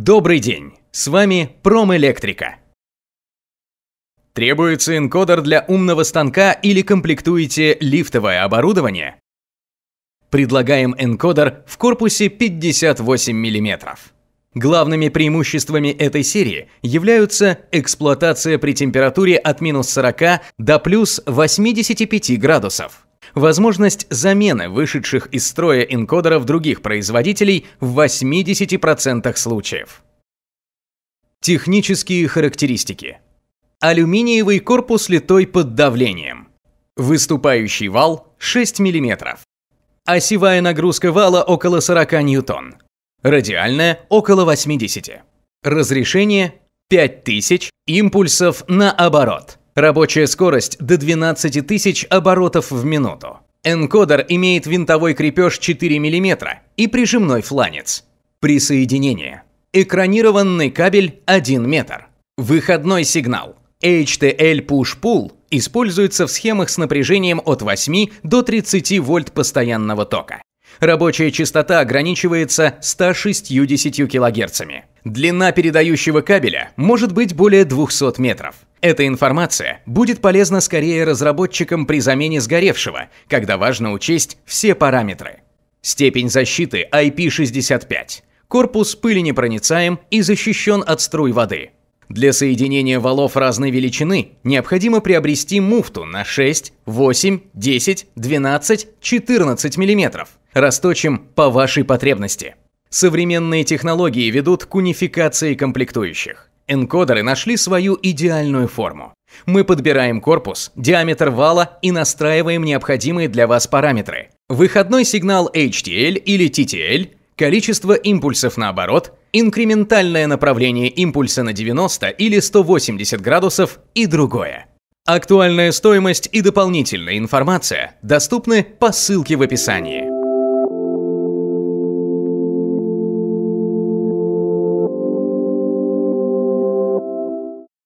Добрый день! С вами Промэлектрика. Требуется энкодер для умного станка или комплектуете лифтовое оборудование? Предлагаем энкодер в корпусе 58 мм. Главными преимуществами этой серии являются эксплуатация при температуре от минус 40 до плюс 85 градусов – Возможность замены вышедших из строя энкодеров других производителей в 80% случаев. Технические характеристики. Алюминиевый корпус литой под давлением. Выступающий вал 6 мм. Осевая нагрузка вала около 40 ньютон. Радиальная около 80. Разрешение 5000 импульсов на оборот. Рабочая скорость до 12 тысяч оборотов в минуту. Энкодер имеет винтовой крепеж 4 мм и прижимной фланец. Присоединение. Экранированный кабель 1 метр. Выходной сигнал. HTL Push-Pull используется в схемах с напряжением от 8 до 30 вольт постоянного тока. Рабочая частота ограничивается 160 кГц. Длина передающего кабеля может быть более 200 метров. Эта информация будет полезна скорее разработчикам при замене сгоревшего, когда важно учесть все параметры. Степень защиты IP65. Корпус пыленепроницаем и защищен от струй воды. Для соединения валов разной величины необходимо приобрести муфту на 6, 8, 10, 12, 14 мм. Расточим по вашей потребности. Современные технологии ведут к унификации комплектующих. Энкодеры нашли свою идеальную форму. Мы подбираем корпус, диаметр вала и настраиваем необходимые для вас параметры. Выходной сигнал HTL или TTL, количество импульсов наоборот, инкрементальное направление импульса на 90 или 180 градусов и другое. Актуальная стоимость и дополнительная информация доступны по ссылке в описании.